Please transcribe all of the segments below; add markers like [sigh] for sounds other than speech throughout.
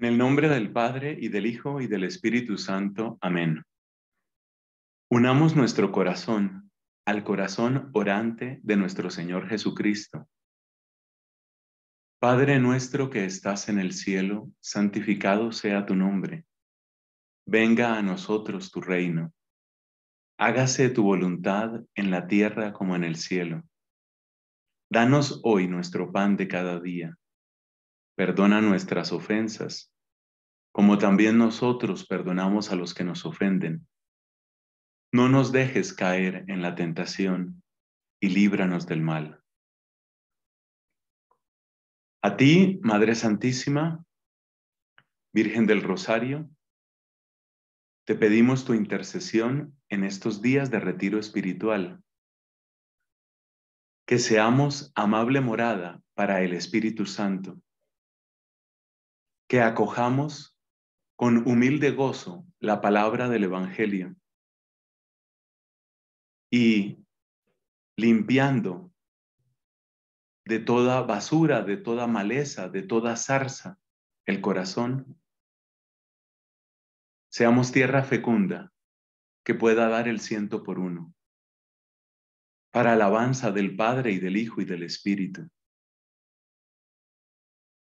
En el nombre del Padre y del Hijo y del Espíritu Santo. Amén. Unamos nuestro corazón al corazón orante de nuestro Señor Jesucristo. Padre nuestro que estás en el cielo, santificado sea tu nombre. Venga a nosotros tu reino. Hágase tu voluntad en la tierra como en el cielo. Danos hoy nuestro pan de cada día Perdona nuestras ofensas, como también nosotros perdonamos a los que nos ofenden. No nos dejes caer en la tentación y líbranos del mal. A ti, Madre Santísima, Virgen del Rosario, te pedimos tu intercesión en estos días de retiro espiritual. Que seamos amable morada para el Espíritu Santo que acojamos con humilde gozo la palabra del Evangelio y limpiando de toda basura, de toda maleza, de toda zarza el corazón, seamos tierra fecunda que pueda dar el ciento por uno, para alabanza del Padre y del Hijo y del Espíritu.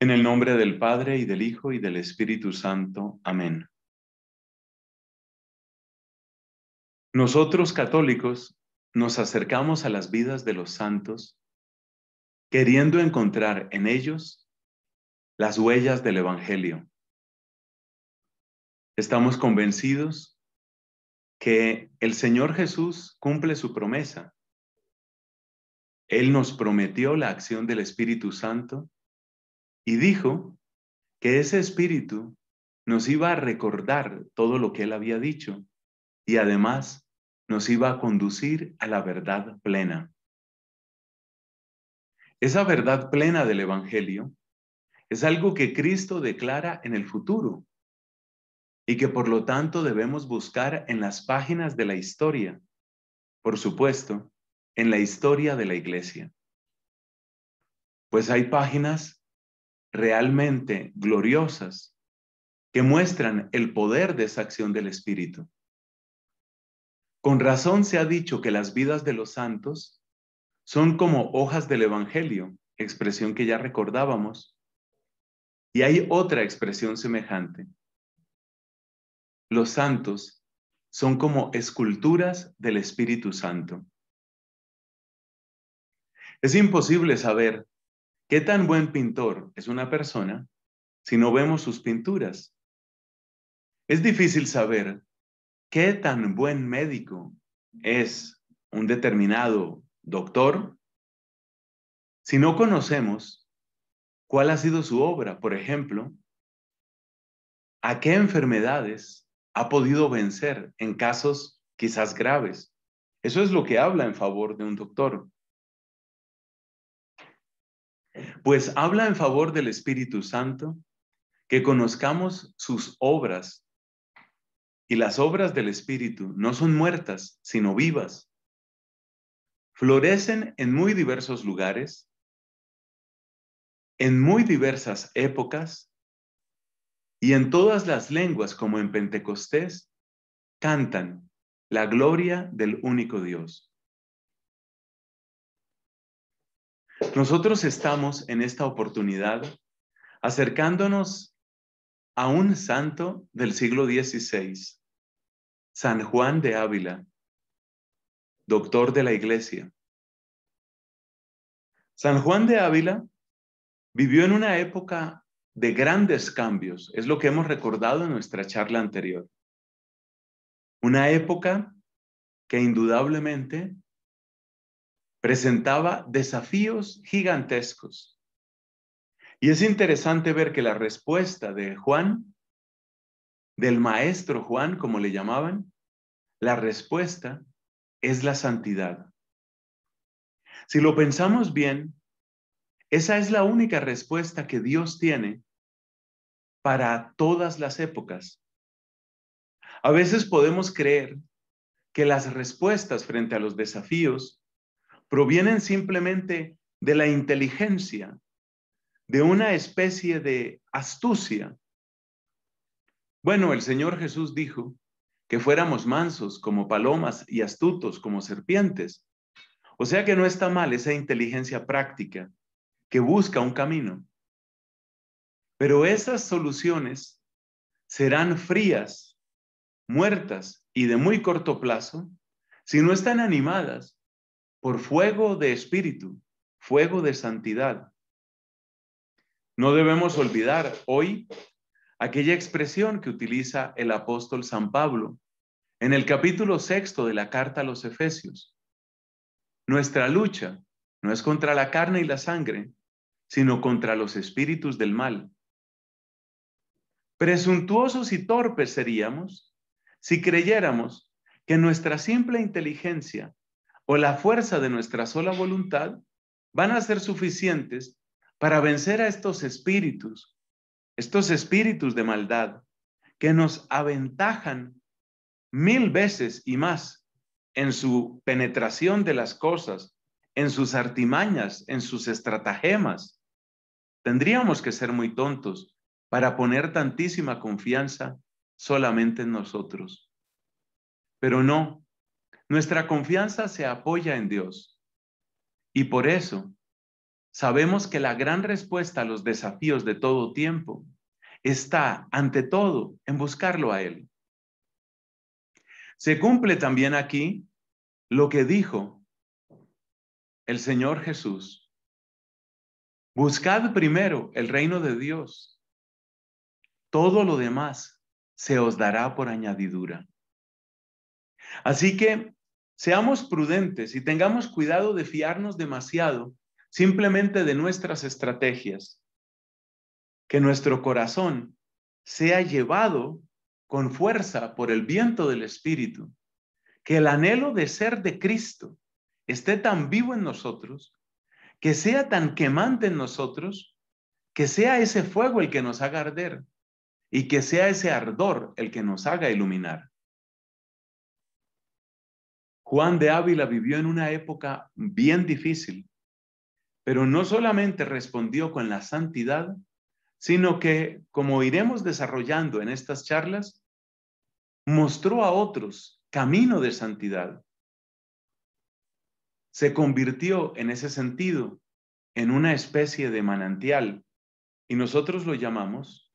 En el nombre del Padre y del Hijo y del Espíritu Santo. Amén. Nosotros católicos nos acercamos a las vidas de los santos queriendo encontrar en ellos las huellas del Evangelio. Estamos convencidos que el Señor Jesús cumple su promesa. Él nos prometió la acción del Espíritu Santo y dijo que ese espíritu nos iba a recordar todo lo que él había dicho y además nos iba a conducir a la verdad plena. Esa verdad plena del Evangelio es algo que Cristo declara en el futuro y que por lo tanto debemos buscar en las páginas de la historia, por supuesto, en la historia de la Iglesia. Pues hay páginas realmente gloriosas que muestran el poder de esa acción del Espíritu. Con razón se ha dicho que las vidas de los santos son como hojas del Evangelio, expresión que ya recordábamos, y hay otra expresión semejante. Los santos son como esculturas del Espíritu Santo. Es imposible saber ¿Qué tan buen pintor es una persona si no vemos sus pinturas? Es difícil saber qué tan buen médico es un determinado doctor si no conocemos cuál ha sido su obra, por ejemplo, a qué enfermedades ha podido vencer en casos quizás graves. Eso es lo que habla en favor de un doctor. Pues habla en favor del Espíritu Santo, que conozcamos sus obras. Y las obras del Espíritu no son muertas, sino vivas. Florecen en muy diversos lugares, en muy diversas épocas, y en todas las lenguas, como en Pentecostés, cantan la gloria del único Dios. Nosotros estamos en esta oportunidad acercándonos a un santo del siglo XVI, San Juan de Ávila, doctor de la Iglesia. San Juan de Ávila vivió en una época de grandes cambios, es lo que hemos recordado en nuestra charla anterior. Una época que indudablemente presentaba desafíos gigantescos. Y es interesante ver que la respuesta de Juan, del maestro Juan, como le llamaban, la respuesta es la santidad. Si lo pensamos bien, esa es la única respuesta que Dios tiene para todas las épocas. A veces podemos creer que las respuestas frente a los desafíos provienen simplemente de la inteligencia, de una especie de astucia. Bueno, el Señor Jesús dijo que fuéramos mansos como palomas y astutos como serpientes. O sea que no está mal esa inteligencia práctica que busca un camino. Pero esas soluciones serán frías, muertas y de muy corto plazo si no están animadas por fuego de espíritu, fuego de santidad. No debemos olvidar hoy aquella expresión que utiliza el apóstol San Pablo en el capítulo sexto de la carta a los Efesios. Nuestra lucha no es contra la carne y la sangre, sino contra los espíritus del mal. Presuntuosos y torpes seríamos si creyéramos que nuestra simple inteligencia o la fuerza de nuestra sola voluntad van a ser suficientes para vencer a estos espíritus, estos espíritus de maldad que nos aventajan mil veces y más en su penetración de las cosas, en sus artimañas, en sus estratagemas. Tendríamos que ser muy tontos para poner tantísima confianza solamente en nosotros. Pero no, nuestra confianza se apoya en Dios. Y por eso sabemos que la gran respuesta a los desafíos de todo tiempo está, ante todo, en buscarlo a Él. Se cumple también aquí lo que dijo el Señor Jesús. Buscad primero el reino de Dios. Todo lo demás se os dará por añadidura. Así que Seamos prudentes y tengamos cuidado de fiarnos demasiado simplemente de nuestras estrategias. Que nuestro corazón sea llevado con fuerza por el viento del Espíritu. Que el anhelo de ser de Cristo esté tan vivo en nosotros, que sea tan quemante en nosotros, que sea ese fuego el que nos haga arder y que sea ese ardor el que nos haga iluminar. Juan de Ávila vivió en una época bien difícil, pero no solamente respondió con la santidad, sino que, como iremos desarrollando en estas charlas, mostró a otros camino de santidad. Se convirtió en ese sentido en una especie de manantial y nosotros lo llamamos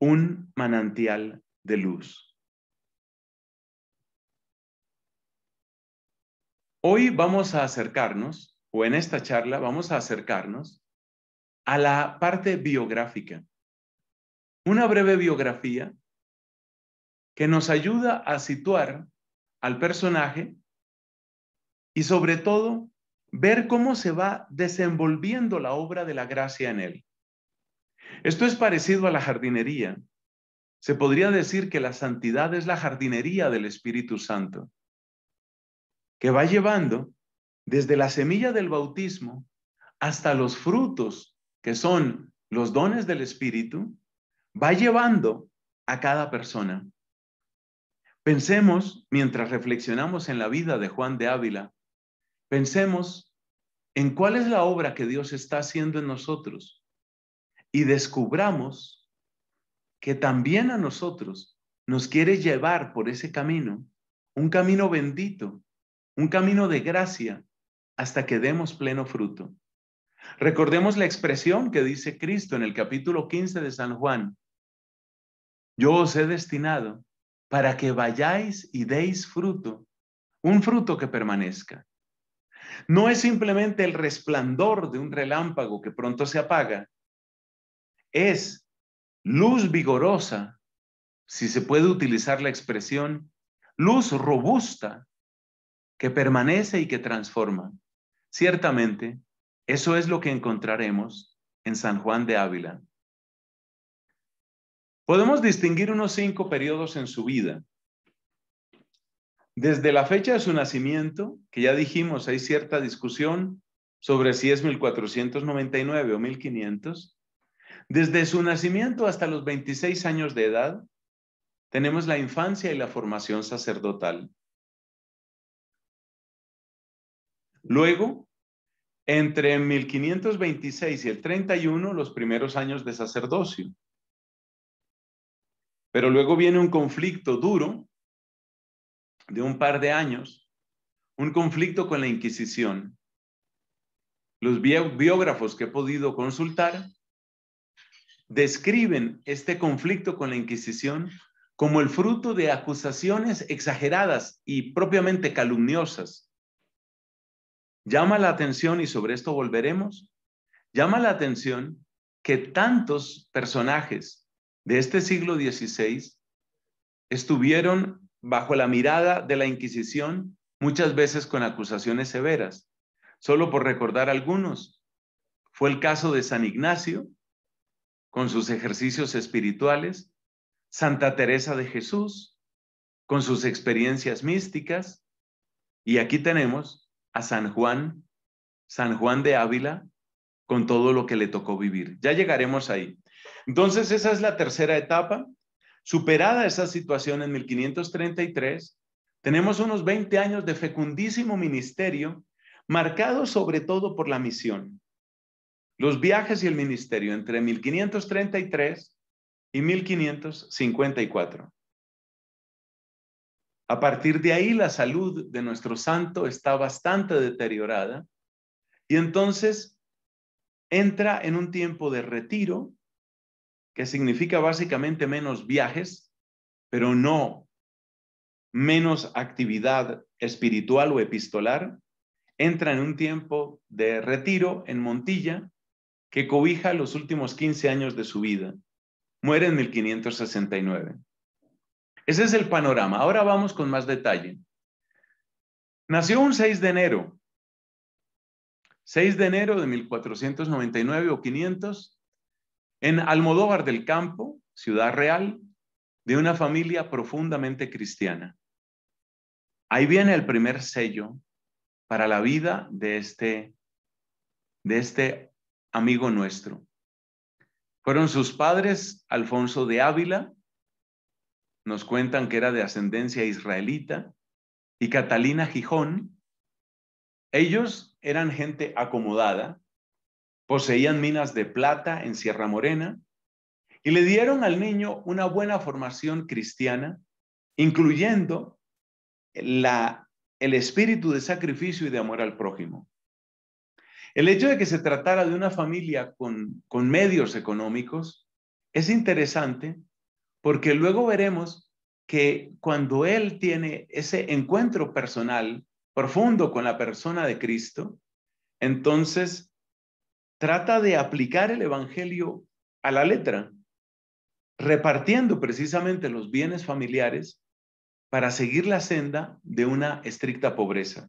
un manantial de luz. Hoy vamos a acercarnos, o en esta charla vamos a acercarnos a la parte biográfica. Una breve biografía que nos ayuda a situar al personaje y sobre todo ver cómo se va desenvolviendo la obra de la gracia en él. Esto es parecido a la jardinería. Se podría decir que la santidad es la jardinería del Espíritu Santo que va llevando desde la semilla del bautismo hasta los frutos, que son los dones del Espíritu, va llevando a cada persona. Pensemos, mientras reflexionamos en la vida de Juan de Ávila, pensemos en cuál es la obra que Dios está haciendo en nosotros y descubramos que también a nosotros nos quiere llevar por ese camino, un camino bendito, un camino de gracia hasta que demos pleno fruto. Recordemos la expresión que dice Cristo en el capítulo 15 de San Juan. Yo os he destinado para que vayáis y deis fruto, un fruto que permanezca. No es simplemente el resplandor de un relámpago que pronto se apaga, es luz vigorosa, si se puede utilizar la expresión, luz robusta que permanece y que transforma. Ciertamente, eso es lo que encontraremos en San Juan de Ávila. Podemos distinguir unos cinco periodos en su vida. Desde la fecha de su nacimiento, que ya dijimos, hay cierta discusión sobre si es 1499 o 1500, desde su nacimiento hasta los 26 años de edad, tenemos la infancia y la formación sacerdotal. Luego, entre 1526 y el 31, los primeros años de sacerdocio. Pero luego viene un conflicto duro de un par de años, un conflicto con la Inquisición. Los biógrafos que he podido consultar describen este conflicto con la Inquisición como el fruto de acusaciones exageradas y propiamente calumniosas Llama la atención, y sobre esto volveremos, llama la atención que tantos personajes de este siglo XVI estuvieron bajo la mirada de la Inquisición, muchas veces con acusaciones severas. Solo por recordar algunos, fue el caso de San Ignacio, con sus ejercicios espirituales, Santa Teresa de Jesús, con sus experiencias místicas, y aquí tenemos a San Juan, San Juan de Ávila, con todo lo que le tocó vivir. Ya llegaremos ahí. Entonces, esa es la tercera etapa. Superada esa situación en 1533, tenemos unos 20 años de fecundísimo ministerio, marcado sobre todo por la misión. Los viajes y el ministerio entre 1533 y 1554. A partir de ahí la salud de nuestro santo está bastante deteriorada y entonces entra en un tiempo de retiro, que significa básicamente menos viajes, pero no menos actividad espiritual o epistolar, entra en un tiempo de retiro en Montilla que cobija los últimos 15 años de su vida. Muere en 1569. Ese es el panorama. Ahora vamos con más detalle. Nació un 6 de enero. 6 de enero de 1499 o 500 en Almodóvar del Campo, Ciudad Real, de una familia profundamente cristiana. Ahí viene el primer sello para la vida de este, de este amigo nuestro. Fueron sus padres Alfonso de Ávila nos cuentan que era de ascendencia israelita, y Catalina Gijón, ellos eran gente acomodada, poseían minas de plata en Sierra Morena y le dieron al niño una buena formación cristiana, incluyendo el espíritu de sacrificio y de amor al prójimo. El hecho de que se tratara de una familia con medios económicos es interesante porque luego veremos que cuando él tiene ese encuentro personal profundo con la persona de Cristo, entonces trata de aplicar el Evangelio a la letra, repartiendo precisamente los bienes familiares para seguir la senda de una estricta pobreza.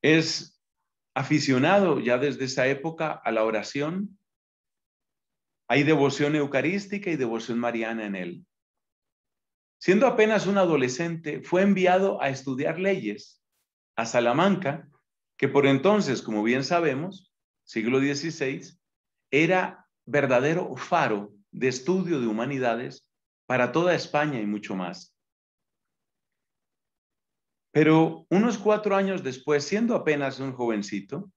Es aficionado ya desde esa época a la oración, hay devoción eucarística y devoción mariana en él. Siendo apenas un adolescente, fue enviado a estudiar leyes a Salamanca, que por entonces, como bien sabemos, siglo XVI, era verdadero faro de estudio de humanidades para toda España y mucho más. Pero unos cuatro años después, siendo apenas un jovencito,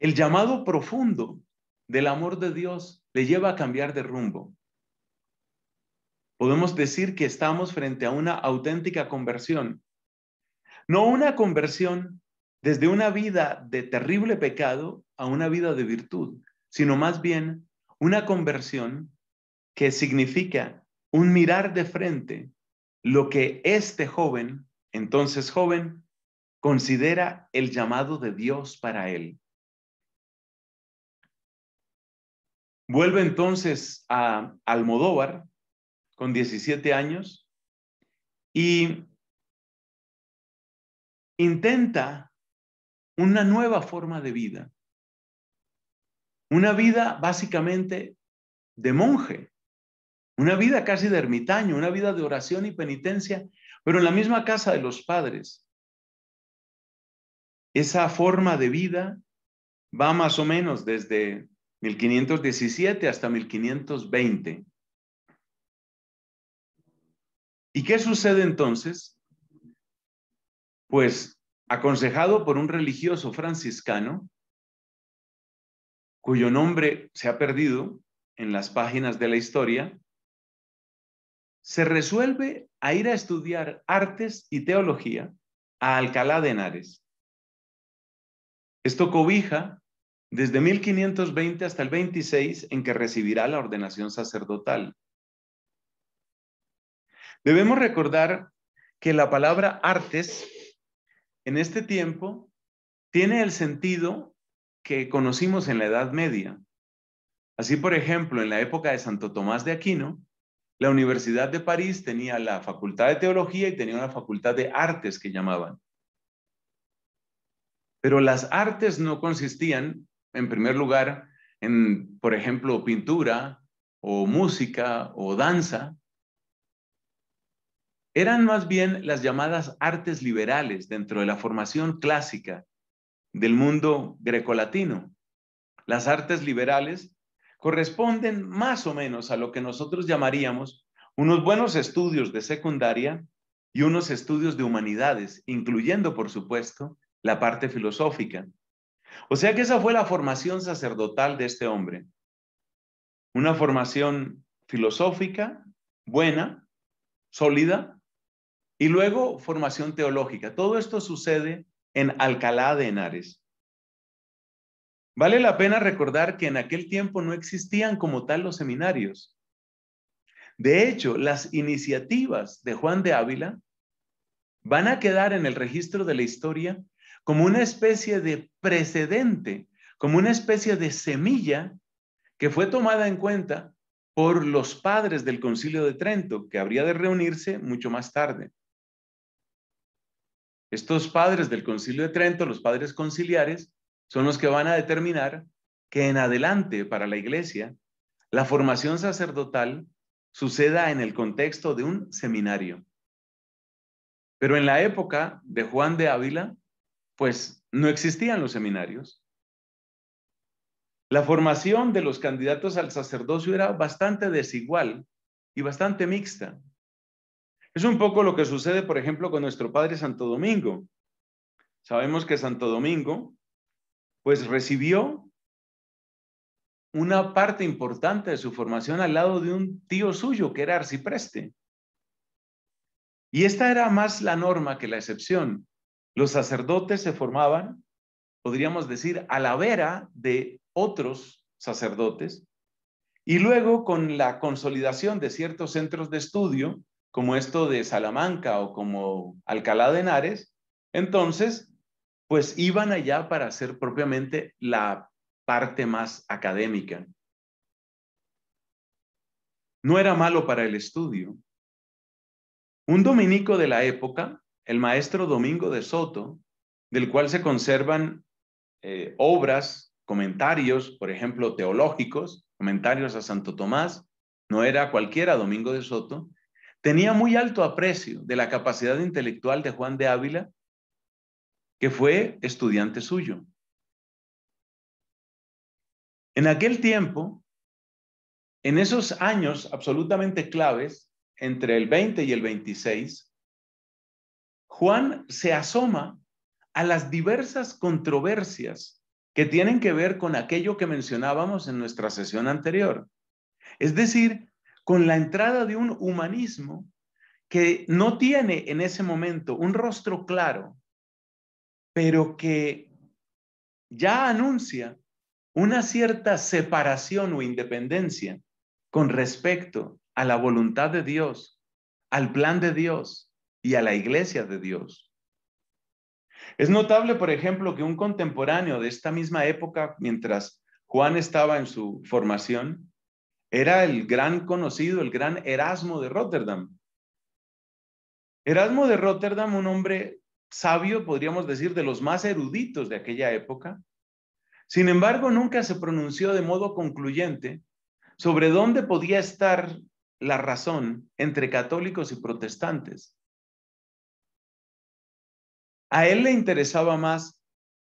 el llamado profundo del amor de Dios le lleva a cambiar de rumbo. Podemos decir que estamos frente a una auténtica conversión, no una conversión desde una vida de terrible pecado a una vida de virtud, sino más bien una conversión que significa un mirar de frente lo que este joven, entonces joven, considera el llamado de Dios para él. Vuelve entonces a Almodóvar con 17 años y intenta una nueva forma de vida. Una vida básicamente de monje, una vida casi de ermitaño, una vida de oración y penitencia, pero en la misma casa de los padres. Esa forma de vida va más o menos desde 1517 hasta 1520. ¿Y qué sucede entonces? Pues aconsejado por un religioso franciscano, cuyo nombre se ha perdido en las páginas de la historia, se resuelve a ir a estudiar artes y teología a Alcalá de Henares. Esto cobija desde 1520 hasta el 26 en que recibirá la ordenación sacerdotal. Debemos recordar que la palabra artes en este tiempo tiene el sentido que conocimos en la Edad Media. Así, por ejemplo, en la época de Santo Tomás de Aquino, la Universidad de París tenía la Facultad de Teología y tenía una Facultad de Artes que llamaban. Pero las artes no consistían en primer lugar en, por ejemplo, pintura o música o danza, eran más bien las llamadas artes liberales dentro de la formación clásica del mundo grecolatino. Las artes liberales corresponden más o menos a lo que nosotros llamaríamos unos buenos estudios de secundaria y unos estudios de humanidades, incluyendo, por supuesto, la parte filosófica. O sea que esa fue la formación sacerdotal de este hombre. Una formación filosófica, buena, sólida, y luego formación teológica. Todo esto sucede en Alcalá de Henares. Vale la pena recordar que en aquel tiempo no existían como tal los seminarios. De hecho, las iniciativas de Juan de Ávila van a quedar en el registro de la historia como una especie de precedente, como una especie de semilla que fue tomada en cuenta por los padres del concilio de Trento, que habría de reunirse mucho más tarde. Estos padres del concilio de Trento, los padres conciliares, son los que van a determinar que en adelante para la iglesia la formación sacerdotal suceda en el contexto de un seminario. Pero en la época de Juan de Ávila, pues no existían los seminarios. La formación de los candidatos al sacerdocio era bastante desigual y bastante mixta. Es un poco lo que sucede, por ejemplo, con nuestro padre Santo Domingo. Sabemos que Santo Domingo, pues recibió una parte importante de su formación al lado de un tío suyo que era arcipreste. Y esta era más la norma que la excepción. Los sacerdotes se formaban, podríamos decir, a la vera de otros sacerdotes, y luego con la consolidación de ciertos centros de estudio, como esto de Salamanca o como Alcalá de Henares, entonces, pues iban allá para hacer propiamente la parte más académica. No era malo para el estudio. Un dominico de la época el maestro Domingo de Soto, del cual se conservan eh, obras, comentarios, por ejemplo, teológicos, comentarios a Santo Tomás, no era cualquiera Domingo de Soto, tenía muy alto aprecio de la capacidad intelectual de Juan de Ávila, que fue estudiante suyo. En aquel tiempo, en esos años absolutamente claves, entre el 20 y el 26, Juan se asoma a las diversas controversias que tienen que ver con aquello que mencionábamos en nuestra sesión anterior. Es decir, con la entrada de un humanismo que no tiene en ese momento un rostro claro, pero que ya anuncia una cierta separación o independencia con respecto a la voluntad de Dios, al plan de Dios, y a la iglesia de Dios. Es notable, por ejemplo, que un contemporáneo de esta misma época, mientras Juan estaba en su formación, era el gran conocido, el gran Erasmo de Rotterdam. Erasmo de Rotterdam, un hombre sabio, podríamos decir, de los más eruditos de aquella época. Sin embargo, nunca se pronunció de modo concluyente sobre dónde podía estar la razón entre católicos y protestantes. A él le interesaba más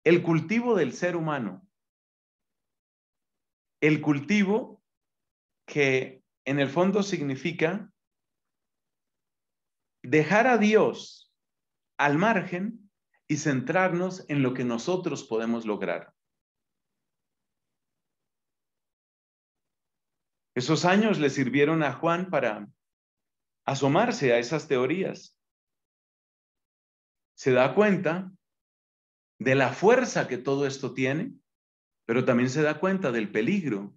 el cultivo del ser humano, el cultivo que en el fondo significa dejar a Dios al margen y centrarnos en lo que nosotros podemos lograr. Esos años le sirvieron a Juan para asomarse a esas teorías, se da cuenta de la fuerza que todo esto tiene, pero también se da cuenta del peligro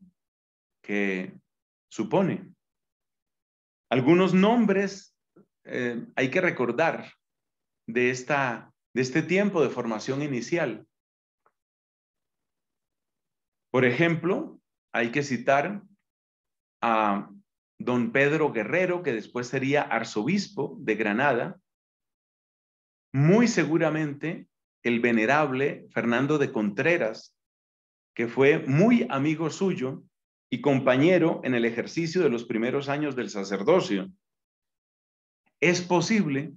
que supone. Algunos nombres eh, hay que recordar de, esta, de este tiempo de formación inicial. Por ejemplo, hay que citar a don Pedro Guerrero, que después sería arzobispo de Granada, muy seguramente el venerable Fernando de Contreras, que fue muy amigo suyo y compañero en el ejercicio de los primeros años del sacerdocio. Es posible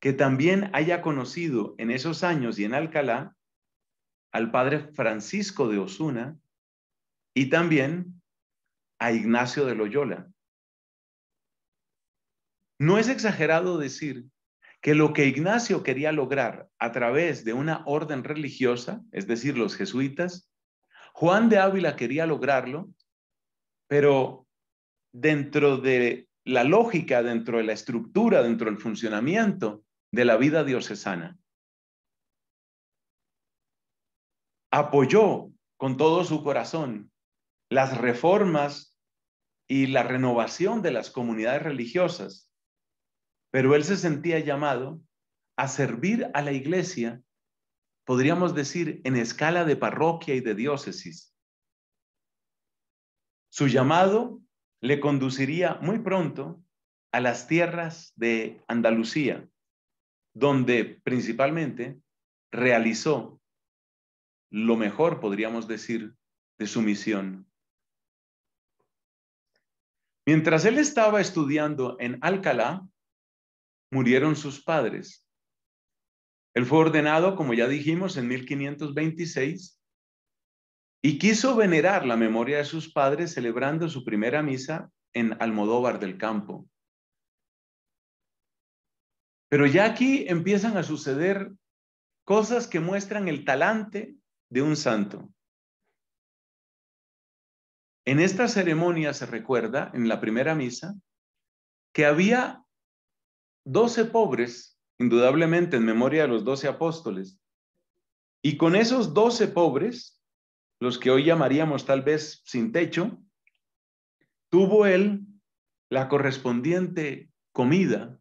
que también haya conocido en esos años y en Alcalá al padre Francisco de Osuna y también a Ignacio de Loyola. No es exagerado decir que lo que Ignacio quería lograr a través de una orden religiosa, es decir, los jesuitas, Juan de Ávila quería lograrlo, pero dentro de la lógica, dentro de la estructura, dentro del funcionamiento de la vida diocesana. Apoyó con todo su corazón las reformas y la renovación de las comunidades religiosas, pero él se sentía llamado a servir a la iglesia, podríamos decir, en escala de parroquia y de diócesis. Su llamado le conduciría muy pronto a las tierras de Andalucía, donde principalmente realizó lo mejor, podríamos decir, de su misión. Mientras él estaba estudiando en Alcalá, murieron sus padres. Él fue ordenado, como ya dijimos, en 1526 y quiso venerar la memoria de sus padres celebrando su primera misa en Almodóvar del Campo. Pero ya aquí empiezan a suceder cosas que muestran el talante de un santo. En esta ceremonia se recuerda, en la primera misa, que había doce pobres, indudablemente en memoria de los doce apóstoles, y con esos doce pobres, los que hoy llamaríamos tal vez sin techo, tuvo él la correspondiente comida.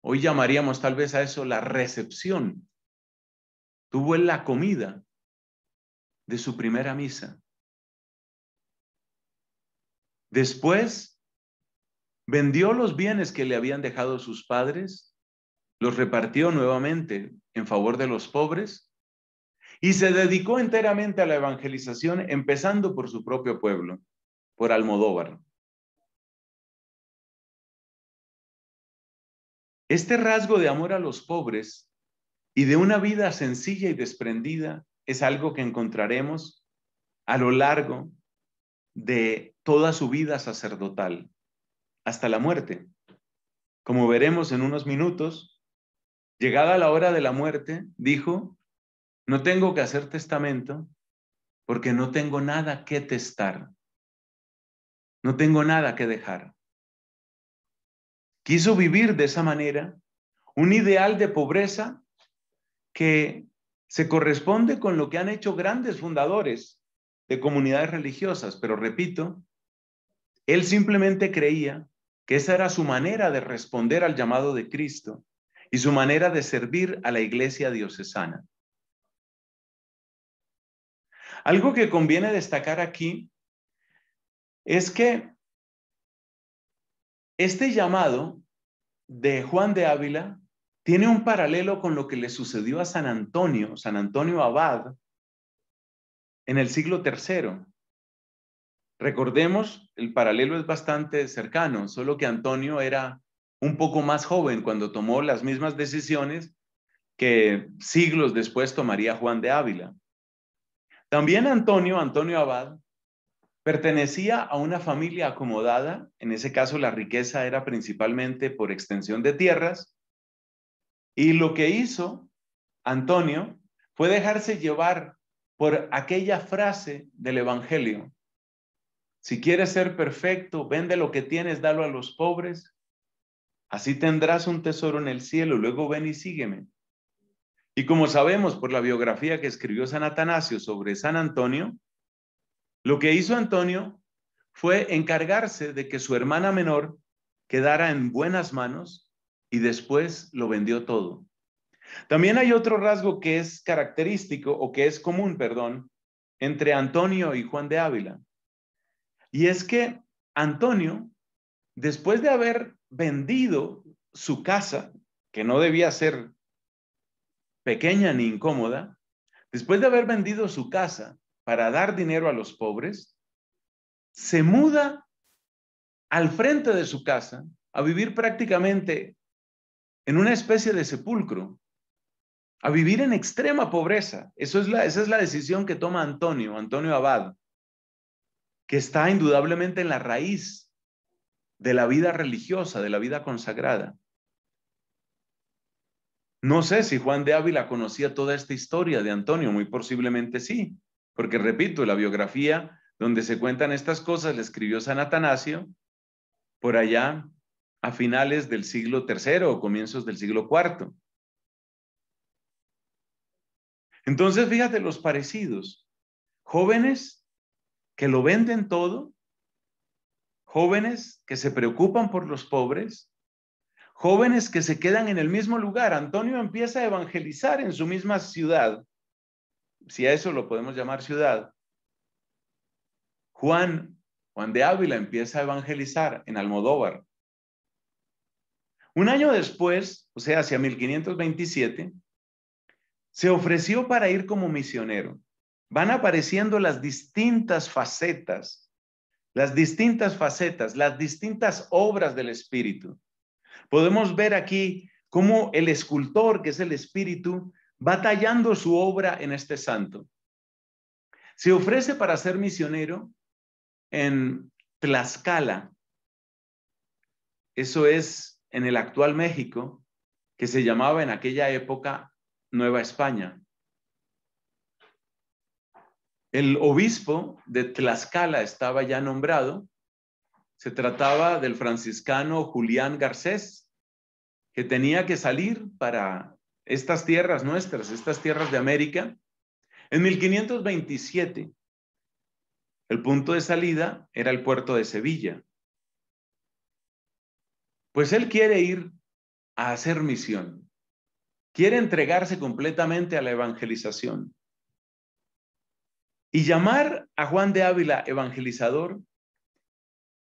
Hoy llamaríamos tal vez a eso la recepción. Tuvo él la comida de su primera misa. Después vendió los bienes que le habían dejado sus padres, los repartió nuevamente en favor de los pobres y se dedicó enteramente a la evangelización, empezando por su propio pueblo, por Almodóvar. Este rasgo de amor a los pobres y de una vida sencilla y desprendida es algo que encontraremos a lo largo de toda su vida sacerdotal hasta la muerte. Como veremos en unos minutos, llegada la hora de la muerte, dijo, no tengo que hacer testamento porque no tengo nada que testar, no tengo nada que dejar. Quiso vivir de esa manera un ideal de pobreza que se corresponde con lo que han hecho grandes fundadores de comunidades religiosas, pero repito, él simplemente creía que esa era su manera de responder al llamado de Cristo y su manera de servir a la iglesia diocesana. Algo que conviene destacar aquí es que este llamado de Juan de Ávila tiene un paralelo con lo que le sucedió a San Antonio, San Antonio Abad, en el siglo III. Recordemos, el paralelo es bastante cercano, solo que Antonio era un poco más joven cuando tomó las mismas decisiones que siglos después tomaría Juan de Ávila. También Antonio, Antonio Abad, pertenecía a una familia acomodada, en ese caso la riqueza era principalmente por extensión de tierras, y lo que hizo Antonio fue dejarse llevar por aquella frase del Evangelio, si quieres ser perfecto, vende lo que tienes, dalo a los pobres. Así tendrás un tesoro en el cielo. Luego ven y sígueme. Y como sabemos por la biografía que escribió San Atanasio sobre San Antonio, lo que hizo Antonio fue encargarse de que su hermana menor quedara en buenas manos y después lo vendió todo. También hay otro rasgo que es característico o que es común, perdón, entre Antonio y Juan de Ávila. Y es que Antonio, después de haber vendido su casa, que no debía ser pequeña ni incómoda, después de haber vendido su casa para dar dinero a los pobres, se muda al frente de su casa a vivir prácticamente en una especie de sepulcro, a vivir en extrema pobreza. esa es la decisión que toma Antonio, Antonio Abad que está indudablemente en la raíz de la vida religiosa, de la vida consagrada. No sé si Juan de Ávila conocía toda esta historia de Antonio, muy posiblemente sí, porque repito, la biografía donde se cuentan estas cosas la escribió San Atanasio por allá a finales del siglo III o comienzos del siglo IV. Entonces, fíjate los parecidos. Jóvenes que lo venden todo, jóvenes que se preocupan por los pobres, jóvenes que se quedan en el mismo lugar. Antonio empieza a evangelizar en su misma ciudad, si a eso lo podemos llamar ciudad. Juan, Juan de Ávila empieza a evangelizar en Almodóvar. Un año después, o sea, hacia 1527, se ofreció para ir como misionero van apareciendo las distintas facetas, las distintas facetas, las distintas obras del Espíritu. Podemos ver aquí cómo el escultor, que es el Espíritu, va tallando su obra en este santo. Se ofrece para ser misionero en Tlaxcala, eso es en el actual México, que se llamaba en aquella época Nueva España. El obispo de Tlaxcala estaba ya nombrado. Se trataba del franciscano Julián Garcés, que tenía que salir para estas tierras nuestras, estas tierras de América. En 1527, el punto de salida era el puerto de Sevilla. Pues él quiere ir a hacer misión, quiere entregarse completamente a la evangelización. Y llamar a Juan de Ávila evangelizador,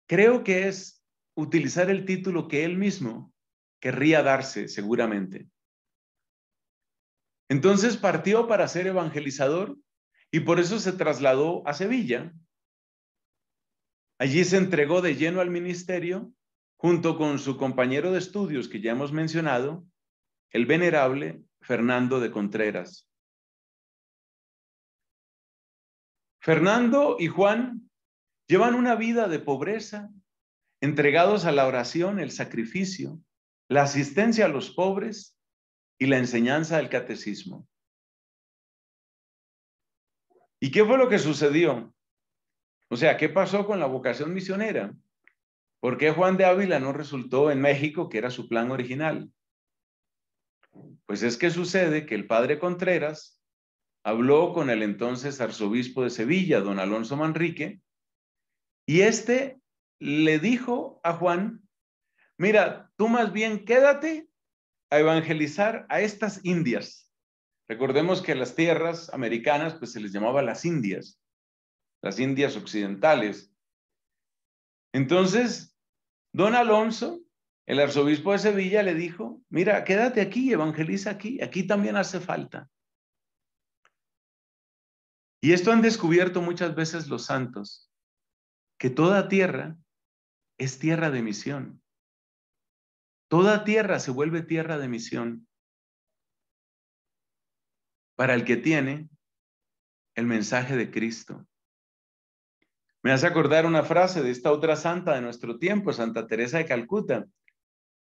creo que es utilizar el título que él mismo querría darse seguramente. Entonces partió para ser evangelizador y por eso se trasladó a Sevilla. Allí se entregó de lleno al ministerio junto con su compañero de estudios que ya hemos mencionado, el venerable Fernando de Contreras. Fernando y Juan llevan una vida de pobreza, entregados a la oración, el sacrificio, la asistencia a los pobres y la enseñanza del catecismo. ¿Y qué fue lo que sucedió? O sea, ¿qué pasó con la vocación misionera? ¿Por qué Juan de Ávila no resultó en México, que era su plan original? Pues es que sucede que el padre Contreras habló con el entonces arzobispo de Sevilla, don Alonso Manrique, y este le dijo a Juan, mira, tú más bien quédate a evangelizar a estas indias. Recordemos que las tierras americanas pues se les llamaba las indias, las indias occidentales. Entonces, don Alonso, el arzobispo de Sevilla, le dijo, mira, quédate aquí, evangeliza aquí, aquí también hace falta. Y esto han descubierto muchas veces los santos, que toda tierra es tierra de misión. Toda tierra se vuelve tierra de misión para el que tiene el mensaje de Cristo. Me hace acordar una frase de esta otra santa de nuestro tiempo, Santa Teresa de Calcuta,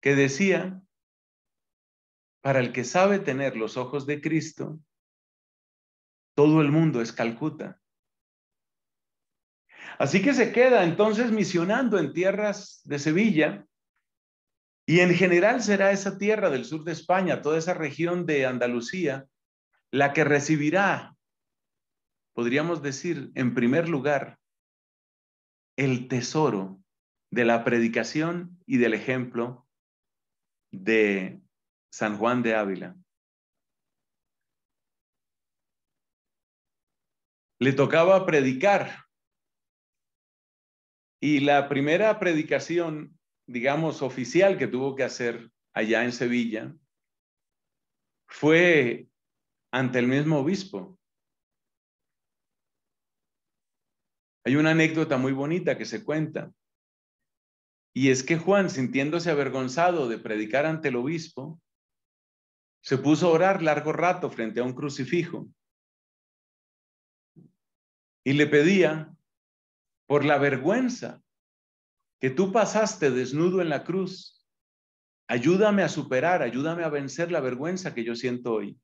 que decía, para el que sabe tener los ojos de Cristo, todo el mundo es Calcuta. Así que se queda entonces misionando en tierras de Sevilla y en general será esa tierra del sur de España, toda esa región de Andalucía, la que recibirá, podríamos decir, en primer lugar, el tesoro de la predicación y del ejemplo de San Juan de Ávila. le tocaba predicar. Y la primera predicación, digamos, oficial que tuvo que hacer allá en Sevilla fue ante el mismo obispo. Hay una anécdota muy bonita que se cuenta. Y es que Juan, sintiéndose avergonzado de predicar ante el obispo, se puso a orar largo rato frente a un crucifijo y le pedía por la vergüenza que tú pasaste desnudo en la cruz. Ayúdame a superar, ayúdame a vencer la vergüenza que yo siento hoy.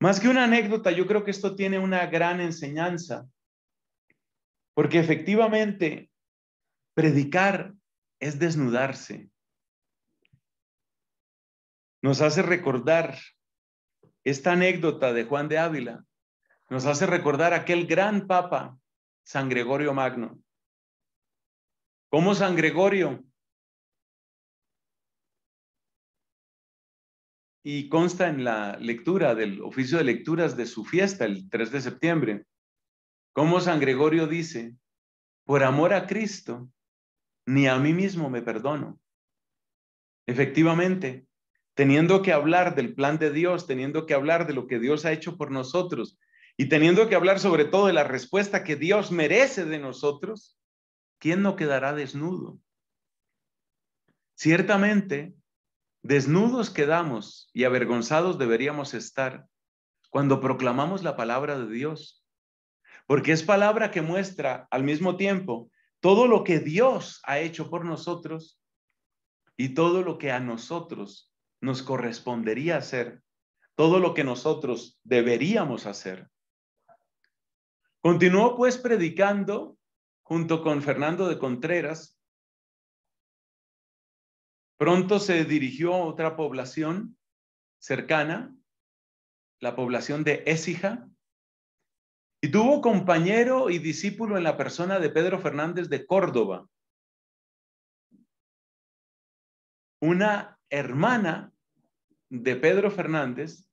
Más que una anécdota, yo creo que esto tiene una gran enseñanza, porque efectivamente predicar es desnudarse. Nos hace recordar esta anécdota de Juan de Ávila, nos hace recordar aquel gran papa, San Gregorio Magno. como San Gregorio? Y consta en la lectura del oficio de lecturas de su fiesta, el 3 de septiembre, como San Gregorio dice, por amor a Cristo, ni a mí mismo me perdono. Efectivamente, teniendo que hablar del plan de Dios, teniendo que hablar de lo que Dios ha hecho por nosotros, y teniendo que hablar sobre todo de la respuesta que Dios merece de nosotros, ¿quién no quedará desnudo? Ciertamente, desnudos quedamos y avergonzados deberíamos estar cuando proclamamos la palabra de Dios, porque es palabra que muestra al mismo tiempo todo lo que Dios ha hecho por nosotros y todo lo que a nosotros nos correspondería hacer, todo lo que nosotros deberíamos hacer. Continuó pues predicando junto con Fernando de Contreras. Pronto se dirigió a otra población cercana, la población de Écija, y tuvo compañero y discípulo en la persona de Pedro Fernández de Córdoba, una hermana de Pedro Fernández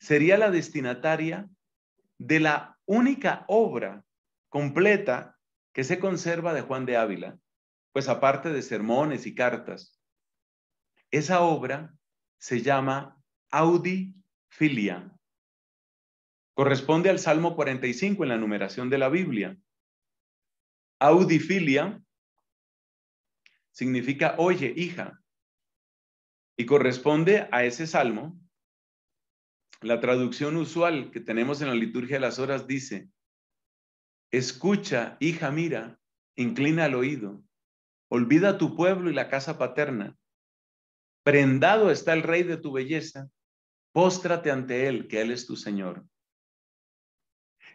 sería la destinataria de la única obra completa que se conserva de Juan de Ávila, pues aparte de sermones y cartas. Esa obra se llama Audifilia. Corresponde al Salmo 45 en la numeración de la Biblia. Audifilia significa oye, hija, y corresponde a ese salmo la traducción usual que tenemos en la liturgia de las horas dice, escucha, hija, mira, inclina el oído, olvida tu pueblo y la casa paterna, prendado está el rey de tu belleza, póstrate ante él, que él es tu Señor.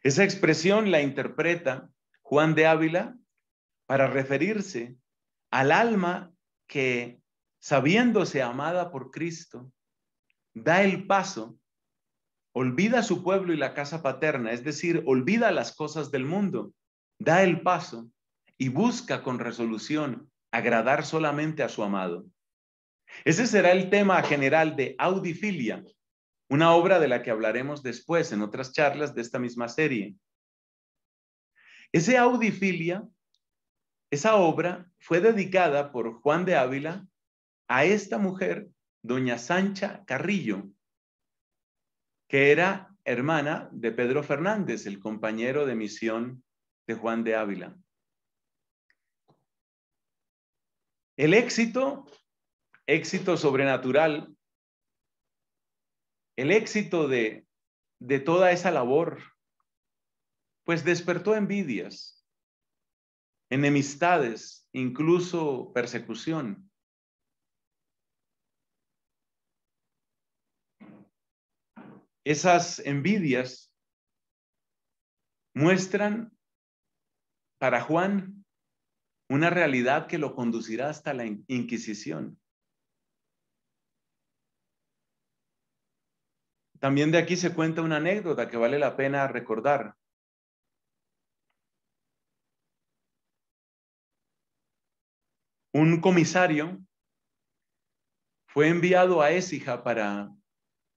Esa expresión la interpreta Juan de Ávila para referirse al alma que, sabiéndose amada por Cristo, da el paso olvida su pueblo y la casa paterna, es decir, olvida las cosas del mundo, da el paso y busca con resolución agradar solamente a su amado. Ese será el tema general de Audifilia, una obra de la que hablaremos después en otras charlas de esta misma serie. Ese Audifilia, esa obra fue dedicada por Juan de Ávila a esta mujer, doña Sancha Carrillo, que era hermana de Pedro Fernández, el compañero de misión de Juan de Ávila. El éxito, éxito sobrenatural, el éxito de, de toda esa labor, pues despertó envidias, enemistades, incluso persecución. Esas envidias muestran para Juan una realidad que lo conducirá hasta la Inquisición. También de aquí se cuenta una anécdota que vale la pena recordar. Un comisario fue enviado a Écija para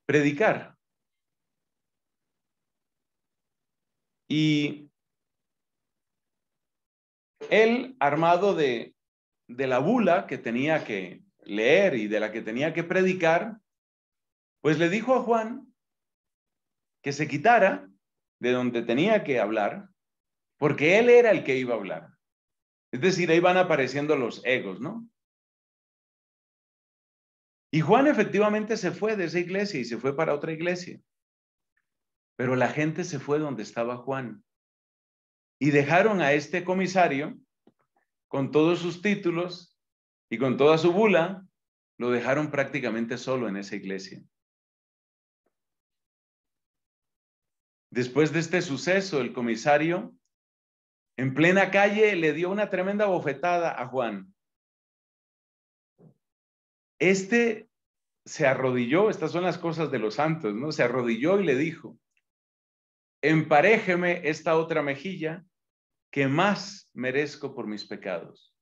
predicar. Y él, armado de, de la bula que tenía que leer y de la que tenía que predicar, pues le dijo a Juan que se quitara de donde tenía que hablar, porque él era el que iba a hablar. Es decir, ahí van apareciendo los egos, ¿no? Y Juan efectivamente se fue de esa iglesia y se fue para otra iglesia. Pero la gente se fue donde estaba Juan y dejaron a este comisario con todos sus títulos y con toda su bula, lo dejaron prácticamente solo en esa iglesia. Después de este suceso, el comisario en plena calle le dio una tremenda bofetada a Juan. Este se arrodilló, estas son las cosas de los santos, ¿no? Se arrodilló y le dijo, emparejeme esta otra mejilla que más merezco por mis pecados.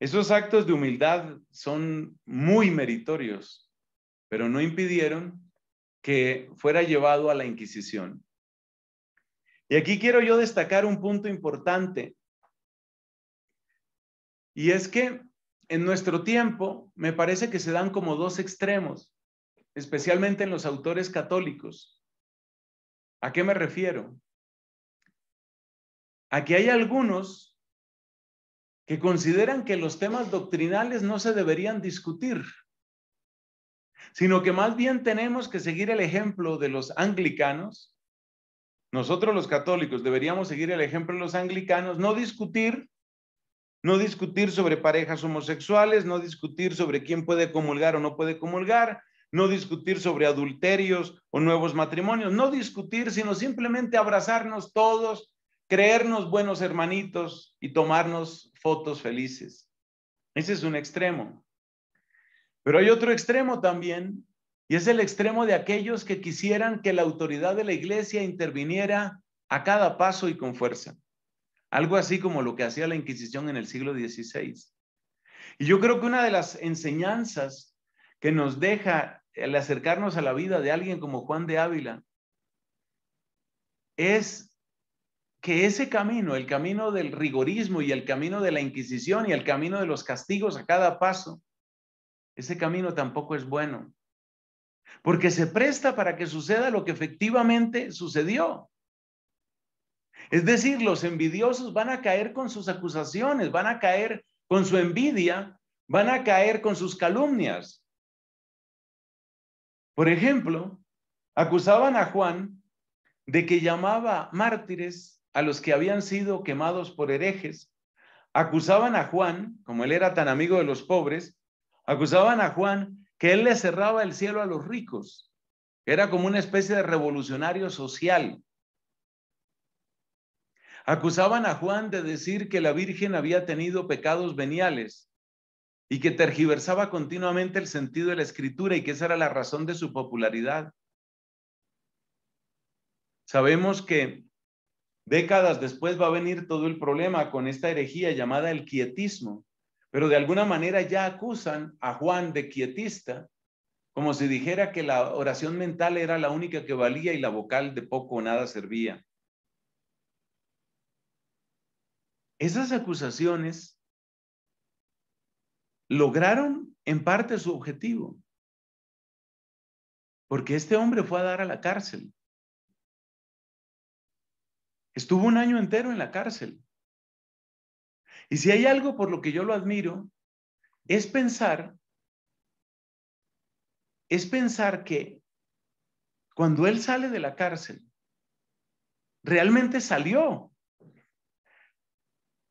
Esos actos de humildad son muy meritorios, pero no impidieron que fuera llevado a la Inquisición. Y aquí quiero yo destacar un punto importante, y es que en nuestro tiempo me parece que se dan como dos extremos especialmente en los autores católicos. ¿A qué me refiero? Aquí hay algunos que consideran que los temas doctrinales no se deberían discutir, sino que más bien tenemos que seguir el ejemplo de los anglicanos. Nosotros los católicos deberíamos seguir el ejemplo de los anglicanos, no discutir, no discutir sobre parejas homosexuales, no discutir sobre quién puede comulgar o no puede comulgar, no discutir sobre adulterios o nuevos matrimonios, no discutir, sino simplemente abrazarnos todos, creernos buenos hermanitos y tomarnos fotos felices. Ese es un extremo. Pero hay otro extremo también, y es el extremo de aquellos que quisieran que la autoridad de la iglesia interviniera a cada paso y con fuerza. Algo así como lo que hacía la Inquisición en el siglo XVI. Y yo creo que una de las enseñanzas que nos deja el acercarnos a la vida de alguien como Juan de Ávila es que ese camino, el camino del rigorismo y el camino de la Inquisición y el camino de los castigos a cada paso, ese camino tampoco es bueno, porque se presta para que suceda lo que efectivamente sucedió. Es decir, los envidiosos van a caer con sus acusaciones, van a caer con su envidia, van a caer con sus calumnias. Por ejemplo, acusaban a Juan de que llamaba mártires a los que habían sido quemados por herejes. Acusaban a Juan, como él era tan amigo de los pobres, acusaban a Juan que él le cerraba el cielo a los ricos. Era como una especie de revolucionario social. Acusaban a Juan de decir que la Virgen había tenido pecados veniales y que tergiversaba continuamente el sentido de la escritura y que esa era la razón de su popularidad. Sabemos que décadas después va a venir todo el problema con esta herejía llamada el quietismo, pero de alguna manera ya acusan a Juan de quietista, como si dijera que la oración mental era la única que valía y la vocal de poco o nada servía. Esas acusaciones lograron en parte su objetivo, porque este hombre fue a dar a la cárcel. Estuvo un año entero en la cárcel. Y si hay algo por lo que yo lo admiro, es pensar, es pensar que cuando él sale de la cárcel, realmente salió.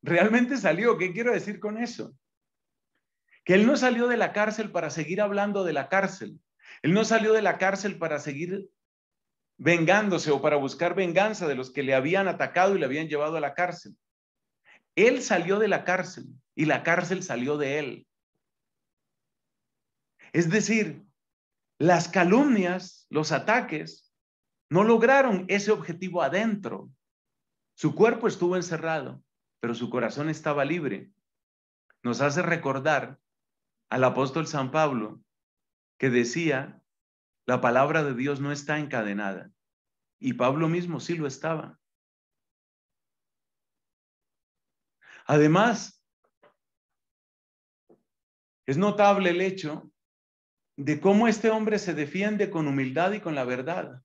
Realmente salió. ¿Qué quiero decir con eso? él no salió de la cárcel para seguir hablando de la cárcel. Él no salió de la cárcel para seguir vengándose o para buscar venganza de los que le habían atacado y le habían llevado a la cárcel. Él salió de la cárcel y la cárcel salió de él. Es decir, las calumnias, los ataques, no lograron ese objetivo adentro. Su cuerpo estuvo encerrado, pero su corazón estaba libre. Nos hace recordar al apóstol San Pablo, que decía, la palabra de Dios no está encadenada. Y Pablo mismo sí lo estaba. Además, es notable el hecho de cómo este hombre se defiende con humildad y con la verdad.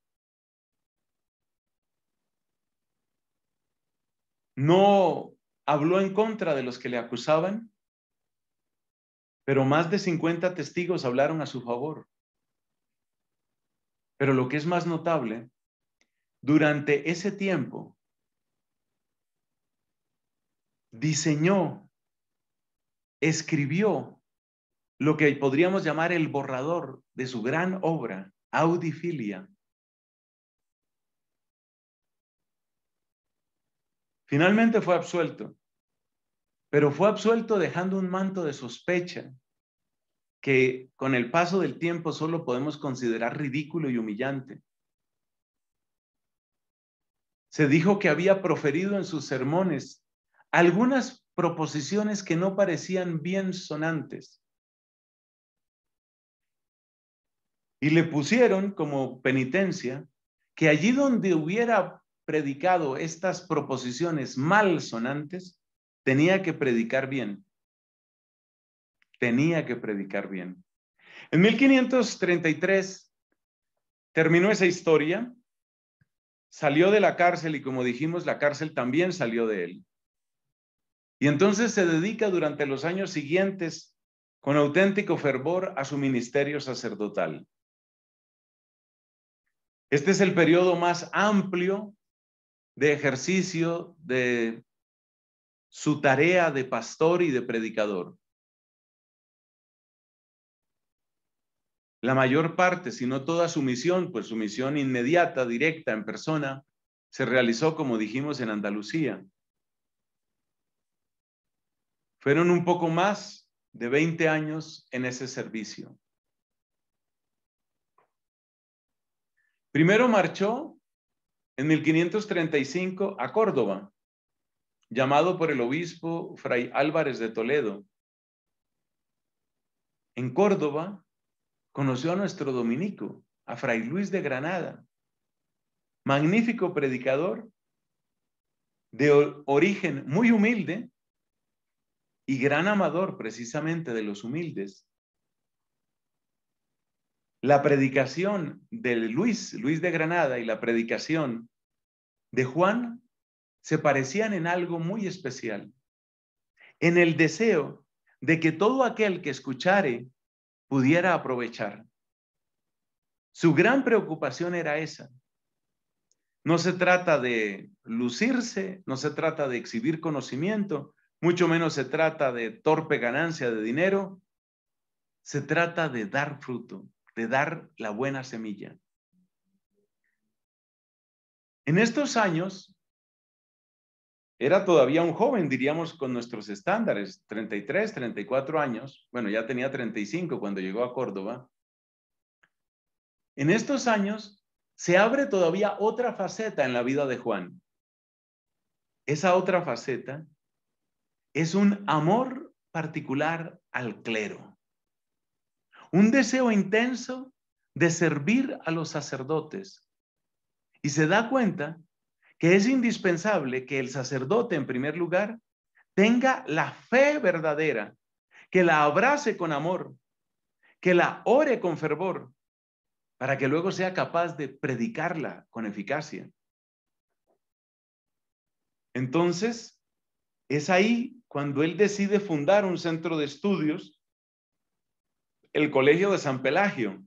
No habló en contra de los que le acusaban, pero más de 50 testigos hablaron a su favor. Pero lo que es más notable, durante ese tiempo, diseñó, escribió lo que podríamos llamar el borrador de su gran obra, Audifilia. Finalmente fue absuelto, pero fue absuelto dejando un manto de sospecha que con el paso del tiempo solo podemos considerar ridículo y humillante. Se dijo que había proferido en sus sermones algunas proposiciones que no parecían bien sonantes. Y le pusieron como penitencia que allí donde hubiera predicado estas proposiciones mal sonantes, tenía que predicar bien. Tenía que predicar bien. En 1533 terminó esa historia, salió de la cárcel y como dijimos, la cárcel también salió de él. Y entonces se dedica durante los años siguientes con auténtico fervor a su ministerio sacerdotal. Este es el periodo más amplio de ejercicio de su tarea de pastor y de predicador. La mayor parte, si no toda su misión, pues su misión inmediata, directa, en persona, se realizó, como dijimos, en Andalucía. Fueron un poco más de 20 años en ese servicio. Primero marchó en 1535 a Córdoba, llamado por el obispo Fray Álvarez de Toledo. En Córdoba conoció a nuestro dominico, a Fray Luis de Granada, magnífico predicador de origen muy humilde y gran amador precisamente de los humildes. La predicación de Luis, Luis de Granada, y la predicación de Juan se parecían en algo muy especial, en el deseo de que todo aquel que escuchare pudiera aprovechar. Su gran preocupación era esa. No se trata de lucirse, no se trata de exhibir conocimiento, mucho menos se trata de torpe ganancia de dinero, se trata de dar fruto, de dar la buena semilla. En estos años, era todavía un joven, diríamos, con nuestros estándares, 33, 34 años, bueno, ya tenía 35 cuando llegó a Córdoba. En estos años se abre todavía otra faceta en la vida de Juan. Esa otra faceta es un amor particular al clero, un deseo intenso de servir a los sacerdotes. Y se da cuenta que es indispensable que el sacerdote, en primer lugar, tenga la fe verdadera, que la abrace con amor, que la ore con fervor, para que luego sea capaz de predicarla con eficacia. Entonces, es ahí cuando él decide fundar un centro de estudios, el Colegio de San Pelagio,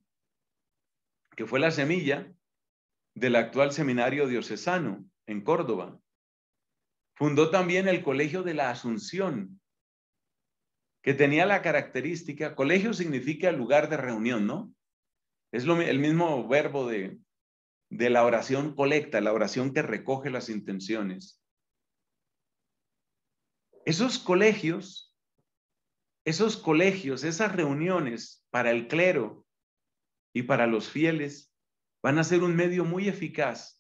que fue la semilla del actual seminario diocesano, en Córdoba. Fundó también el Colegio de la Asunción, que tenía la característica, colegio significa lugar de reunión, ¿no? Es lo, el mismo verbo de, de la oración colecta, la oración que recoge las intenciones. Esos colegios, esos colegios, esas reuniones para el clero y para los fieles van a ser un medio muy eficaz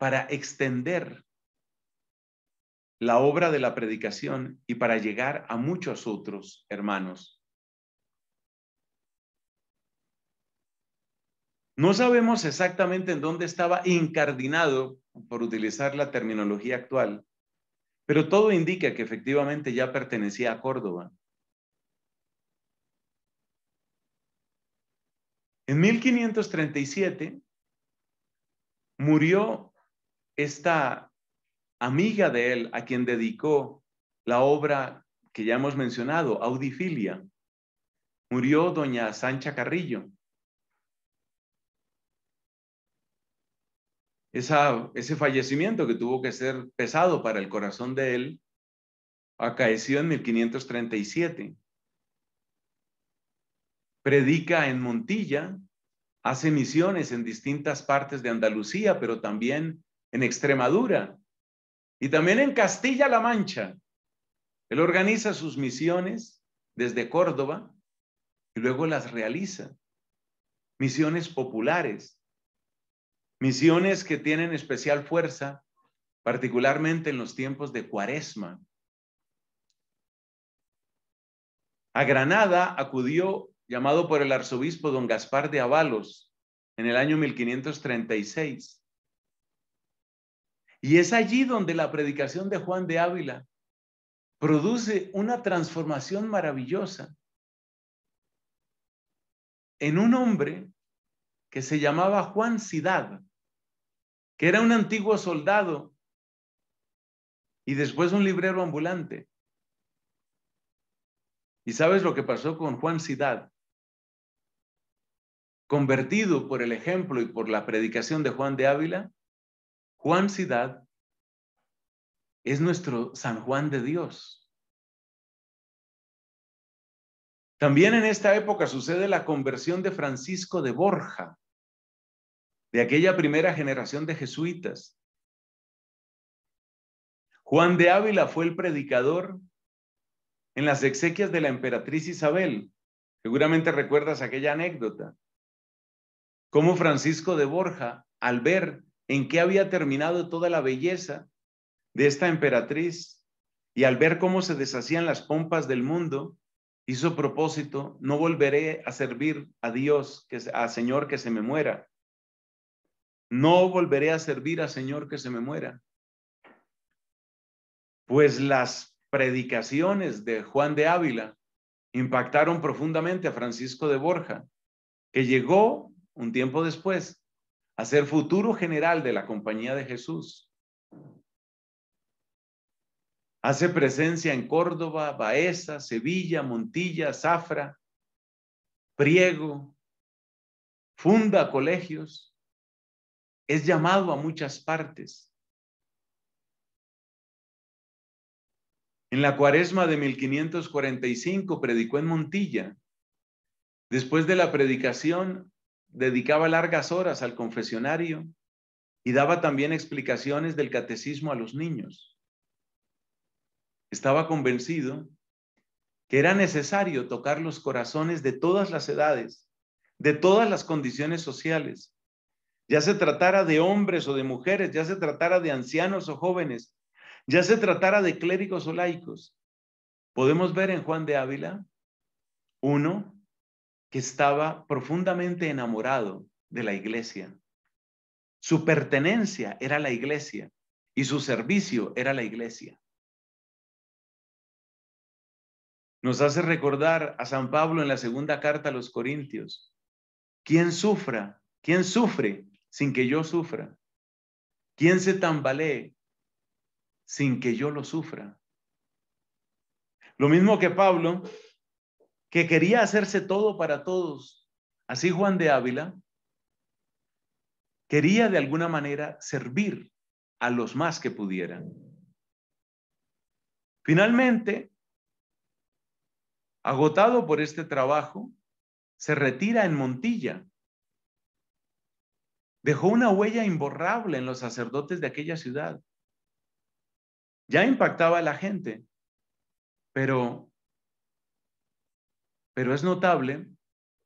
para extender la obra de la predicación y para llegar a muchos otros hermanos. No sabemos exactamente en dónde estaba incardinado, por utilizar la terminología actual, pero todo indica que efectivamente ya pertenecía a Córdoba. En 1537 murió esta amiga de él a quien dedicó la obra que ya hemos mencionado, Audifilia. Murió doña Sancha Carrillo. ese fallecimiento que tuvo que ser pesado para el corazón de él, acaeció en 1537. Predica en Montilla, hace misiones en distintas partes de Andalucía, pero también en Extremadura y también en Castilla-La Mancha. Él organiza sus misiones desde Córdoba y luego las realiza. Misiones populares, misiones que tienen especial fuerza, particularmente en los tiempos de Cuaresma. A Granada acudió, llamado por el arzobispo don Gaspar de Avalos, en el año 1536. Y es allí donde la predicación de Juan de Ávila produce una transformación maravillosa en un hombre que se llamaba Juan Cidad, que era un antiguo soldado y después un librero ambulante. ¿Y sabes lo que pasó con Juan Cidad? Convertido por el ejemplo y por la predicación de Juan de Ávila, Juan Ciudad es nuestro San Juan de Dios. También en esta época sucede la conversión de Francisco de Borja, de aquella primera generación de jesuitas. Juan de Ávila fue el predicador en las exequias de la emperatriz Isabel. Seguramente recuerdas aquella anécdota. Como Francisco de Borja, al ver en qué había terminado toda la belleza de esta emperatriz y al ver cómo se deshacían las pompas del mundo, hizo propósito, no volveré a servir a Dios, que, a Señor que se me muera. No volveré a servir a Señor que se me muera. Pues las predicaciones de Juan de Ávila impactaron profundamente a Francisco de Borja, que llegó un tiempo después a ser futuro general de la compañía de Jesús. Hace presencia en Córdoba, Baeza, Sevilla, Montilla, Zafra, Priego, funda colegios, es llamado a muchas partes. En la cuaresma de 1545 predicó en Montilla. Después de la predicación, dedicaba largas horas al confesionario y daba también explicaciones del catecismo a los niños. Estaba convencido que era necesario tocar los corazones de todas las edades, de todas las condiciones sociales, ya se tratara de hombres o de mujeres, ya se tratara de ancianos o jóvenes, ya se tratara de clérigos o laicos. Podemos ver en Juan de Ávila, uno, que estaba profundamente enamorado de la iglesia. Su pertenencia era la iglesia y su servicio era la iglesia. Nos hace recordar a San Pablo en la segunda carta a los Corintios. ¿Quién sufra? ¿Quién sufre sin que yo sufra? ¿Quién se tambalee sin que yo lo sufra? Lo mismo que Pablo que quería hacerse todo para todos. Así Juan de Ávila quería de alguna manera servir a los más que pudieran. Finalmente, agotado por este trabajo, se retira en Montilla. Dejó una huella imborrable en los sacerdotes de aquella ciudad. Ya impactaba a la gente, pero pero es notable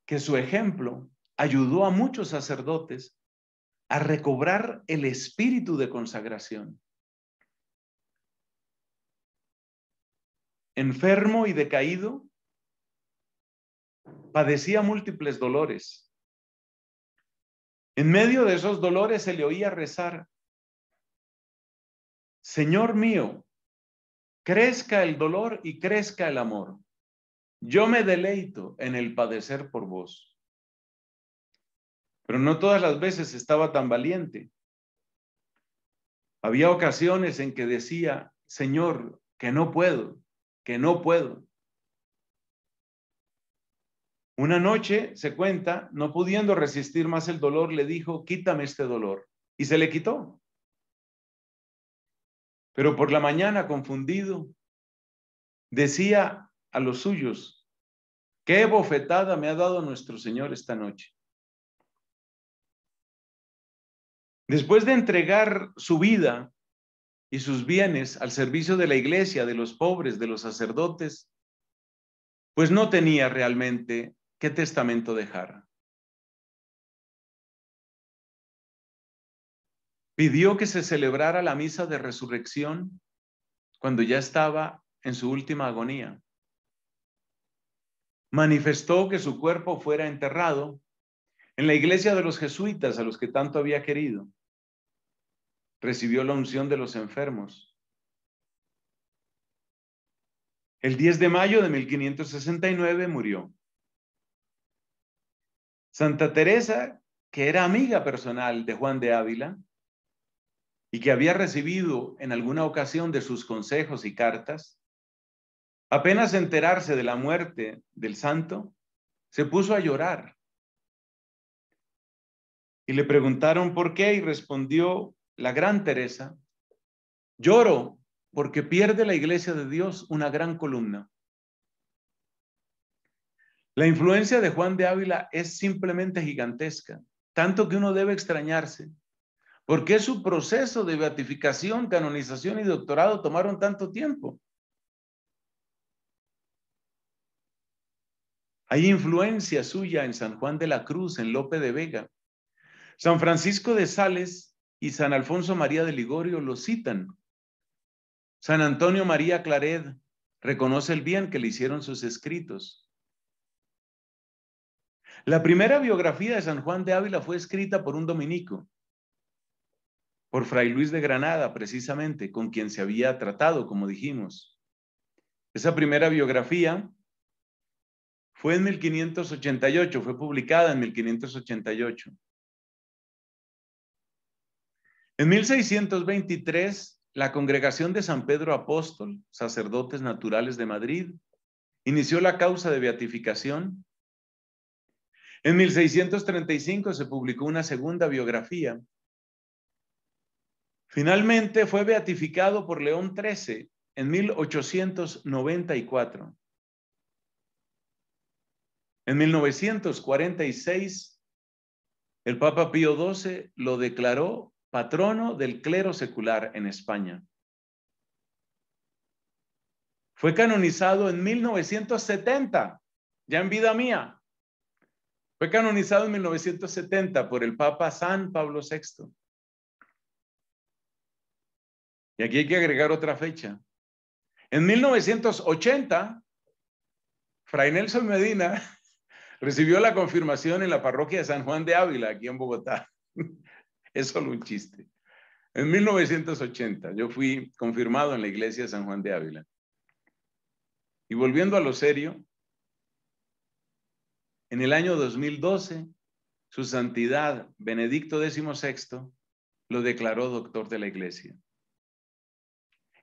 que su ejemplo ayudó a muchos sacerdotes a recobrar el espíritu de consagración. Enfermo y decaído, padecía múltiples dolores. En medio de esos dolores se le oía rezar, Señor mío, crezca el dolor y crezca el amor. Yo me deleito en el padecer por vos. Pero no todas las veces estaba tan valiente. Había ocasiones en que decía, Señor, que no puedo, que no puedo. Una noche, se cuenta, no pudiendo resistir más el dolor, le dijo, quítame este dolor. Y se le quitó. Pero por la mañana, confundido, decía, a los suyos. Qué bofetada me ha dado nuestro Señor esta noche. Después de entregar su vida y sus bienes al servicio de la iglesia, de los pobres, de los sacerdotes, pues no tenía realmente qué testamento dejar. Pidió que se celebrara la misa de resurrección cuando ya estaba en su última agonía manifestó que su cuerpo fuera enterrado en la iglesia de los jesuitas a los que tanto había querido. Recibió la unción de los enfermos. El 10 de mayo de 1569 murió. Santa Teresa, que era amiga personal de Juan de Ávila y que había recibido en alguna ocasión de sus consejos y cartas, Apenas enterarse de la muerte del santo, se puso a llorar. Y le preguntaron por qué y respondió la gran Teresa, lloro porque pierde la iglesia de Dios una gran columna. La influencia de Juan de Ávila es simplemente gigantesca, tanto que uno debe extrañarse. ¿Por qué su proceso de beatificación, canonización y doctorado tomaron tanto tiempo? Hay influencia suya en San Juan de la Cruz, en Lope de Vega. San Francisco de Sales y San Alfonso María de Ligorio lo citan. San Antonio María Claret reconoce el bien que le hicieron sus escritos. La primera biografía de San Juan de Ávila fue escrita por un dominico, por Fray Luis de Granada, precisamente, con quien se había tratado, como dijimos. Esa primera biografía fue en 1588, fue publicada en 1588. En 1623, la Congregación de San Pedro Apóstol, sacerdotes naturales de Madrid, inició la causa de beatificación. En 1635 se publicó una segunda biografía. Finalmente fue beatificado por León XIII en 1894. En 1946, el Papa Pío XII lo declaró patrono del clero secular en España. Fue canonizado en 1970, ya en vida mía. Fue canonizado en 1970 por el Papa San Pablo VI. Y aquí hay que agregar otra fecha. En 1980, Fray Nelson Medina Recibió la confirmación en la parroquia de San Juan de Ávila, aquí en Bogotá. [laughs] es solo un chiste. En 1980 yo fui confirmado en la iglesia de San Juan de Ávila. Y volviendo a lo serio, en el año 2012, su santidad Benedicto XVI lo declaró doctor de la iglesia.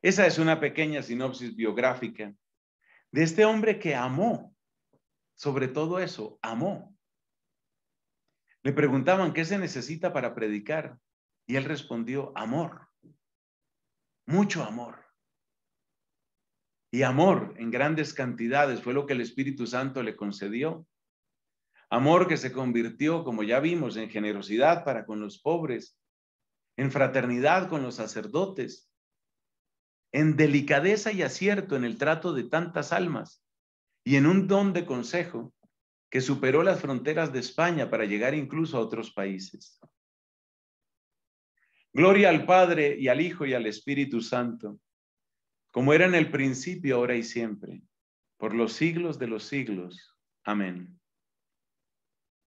Esa es una pequeña sinopsis biográfica de este hombre que amó sobre todo eso, amó. Le preguntaban, ¿qué se necesita para predicar? Y él respondió, amor, mucho amor. Y amor en grandes cantidades fue lo que el Espíritu Santo le concedió. Amor que se convirtió, como ya vimos, en generosidad para con los pobres, en fraternidad con los sacerdotes, en delicadeza y acierto en el trato de tantas almas y en un don de consejo que superó las fronteras de España para llegar incluso a otros países. Gloria al Padre y al Hijo y al Espíritu Santo, como era en el principio, ahora y siempre, por los siglos de los siglos. Amén.